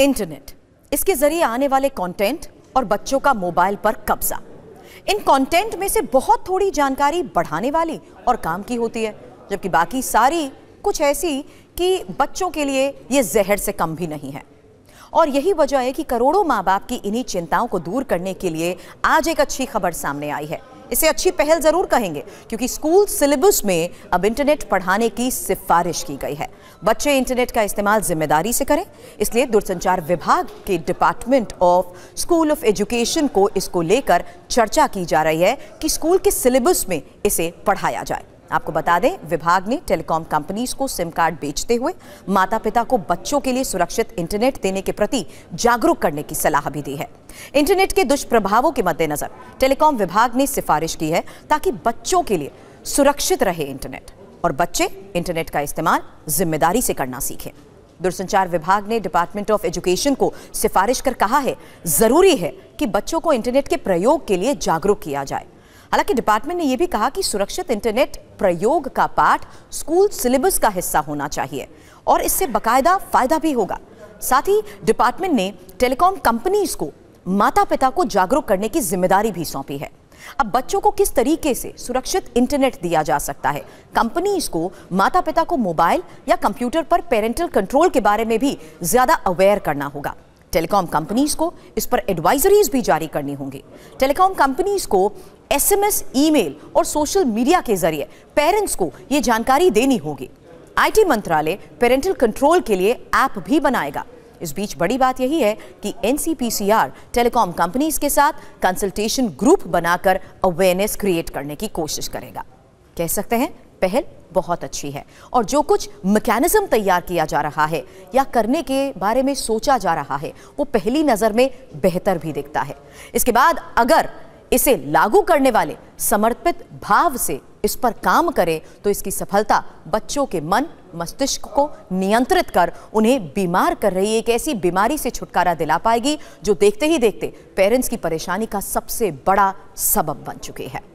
internet इसके जरिए आने वाले कंटेंट और बच्चों का मोबाइल पर कब्जा इन कंटेंट में से बहुत थोड़ी जानकारी बढ़ाने वाली और काम की होती है जबकि बाकी सारी कुछ ऐसी कि बच्चों के लिए ये जहर से कम भी नहीं है और यही वजह है कि करोड़ों माँ बाप की इन्हीं चिंताओं को दूर करने के लिए आज एक अच्छी खबर सामने आई है इसे अच्छी पहल जरूर कहेंगे क्योंकि स्कूल सिलेबस में अब इंटरनेट पढ़ाने की सिफारिश की गई है बच्चे इंटरनेट का इस्तेमाल जिम्मेदारी से करें इसलिए दूरसंचार विभाग के department of school of education को इसको लेकर चर्चा की जा रही है कि स्कूल के सिलेबस में इसे पढ़ाया जाए आपको बता दें विभाग ने टेलीकॉम कंपनीज को सिम कार्ड बेचते हुए माता पिता को बच्चों के लिए सुरक्षित इंटरनेट देने के प्रति जागरूक करने की सलाह भी दी है इंटरनेट के दुष्प्रभावों के मद्देनजर टेलीकॉम विभाग ने सिफारिश की है ताकि बच्चों के लिए सुरक्षित रहे इंटरनेट और बच्चे इंटरनेट का इस्तेमाल जिम्मेदारी से करना सीखें दूरसंचार विभाग ने डिपार्टमेंट ऑफ एजुकेशन को सिफारिश कर कहा है जरूरी है कि बच्चों को इंटरनेट के प्रयोग के लिए जागरूक किया जाए हालांकि डिपार्टमेंट ने यह भी कहा कि सुरक्षित इंटरनेट प्रयोग का पाठ स्कूल सिलेबस का हिस्सा होना चाहिए और इससे बकायदा फायदा भी होगा साथ ही डिपार्टमेंट ने टेलीकॉम कंपनीज को माता पिता को जागरूक करने की जिम्मेदारी भी सौंपी है अब बच्चों को किस तरीके से सुरक्षित इंटरनेट दिया जा सकता है कंपनीज को माता पिता को मोबाइल या कंप्यूटर पर पेरेंटल कंट्रोल के बारे में भी ज्यादा अवेयर करना होगा टेलीकॉम कंपनीज को इस पर एडवाइजरीज भी जारी करनी होंगी टेलीकॉम कंपनीज को एसएमएस, ईमेल और सोशल मीडिया के जरिए पेरेंट्स को ये जानकारी देनी होगी आईटी मंत्रालय पेरेंटल कंट्रोल के लिए ऐप भी बनाएगा इस बीच बड़ी बात यही है कि एनसीपीसीआर टेलीकॉम कंपनीज के साथ कंसल्टेशन ग्रुप बनाकर अवेयरनेस क्रिएट करने की कोशिश करेगा कह सकते हैं पहल बहुत अच्छी है और जो कुछ मैकेनिज्म तैयार किया जा रहा है या करने के बारे में सोचा जा रहा है वो पहली नज़र में बेहतर भी दिखता है इसके बाद अगर इसे लागू करने वाले समर्पित भाव से इस पर काम करें तो इसकी सफलता बच्चों के मन मस्तिष्क को नियंत्रित कर उन्हें बीमार कर रही एक ऐसी बीमारी से छुटकारा दिला पाएगी जो देखते ही देखते पेरेंट्स की परेशानी का सबसे बड़ा सबब बन चुकी है